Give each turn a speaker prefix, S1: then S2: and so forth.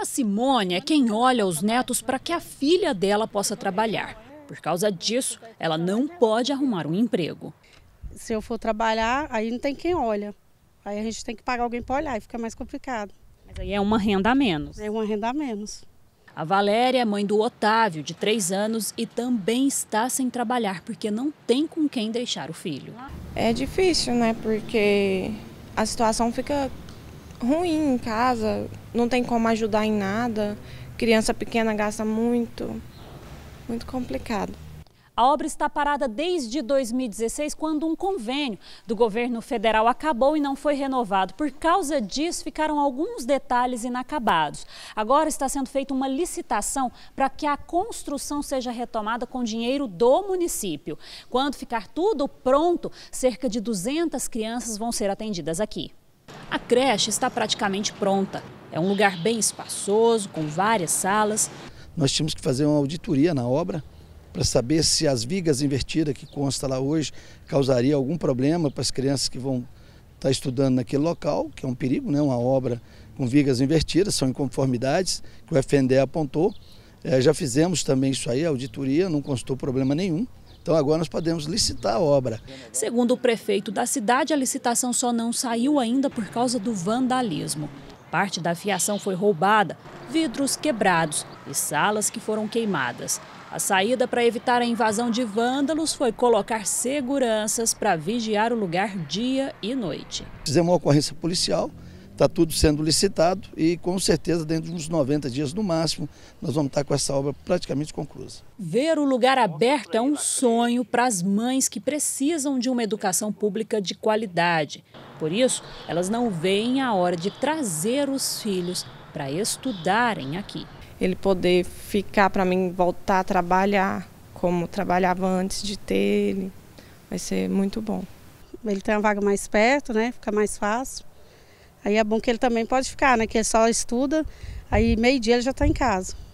S1: A Simone é quem olha os netos para que a filha dela possa trabalhar. Por causa disso, ela não pode arrumar um emprego. Se eu for trabalhar,
S2: aí não tem quem olha. Aí a gente tem que pagar alguém para olhar e fica mais complicado. Mas aí
S1: é uma renda a menos. É uma renda a menos. A Valéria é mãe do Otávio, de 3 anos, e também está sem trabalhar porque não tem com quem deixar o filho. É difícil, né? Porque a situação fica ruim em casa, não tem como ajudar em nada, criança pequena gasta muito, muito complicado. A obra está parada desde 2016, quando um convênio do governo federal acabou e não foi renovado. Por causa disso, ficaram alguns detalhes inacabados. Agora está sendo feita uma licitação para que a construção seja retomada com dinheiro do município. Quando ficar tudo pronto, cerca de 200 crianças vão ser atendidas aqui. A creche está praticamente pronta. É um lugar bem espaçoso, com várias salas.
S3: Nós tínhamos que fazer uma auditoria na obra para saber se as vigas invertidas que consta lá hoje causaria algum problema para as crianças que vão estar estudando naquele local, que é um perigo, né? uma obra com vigas invertidas, são inconformidades que o FNDE apontou. É, já fizemos também isso aí, auditoria, não constou problema nenhum. Então agora nós podemos licitar a obra.
S1: Segundo o prefeito da cidade, a licitação só não saiu ainda por causa do vandalismo. Parte da fiação foi roubada, vidros quebrados e salas que foram queimadas. A saída para evitar a invasão de vândalos foi colocar seguranças para vigiar o lugar dia e noite.
S3: Fizemos uma ocorrência policial, está tudo sendo licitado e com certeza dentro de uns 90 dias no máximo nós vamos estar com essa obra praticamente conclusa.
S1: Ver o lugar aberto é um sonho para as mães que precisam de uma educação pública de qualidade. Por isso, elas não veem a hora de trazer os filhos para estudarem aqui. Ele poder ficar para mim voltar a trabalhar
S2: como trabalhava antes de ter ele, vai ser muito bom. Ele tem uma vaga mais perto, né? Fica mais fácil. Aí é bom que ele também pode ficar, né? Que ele só estuda, aí meio-dia ele já está em casa.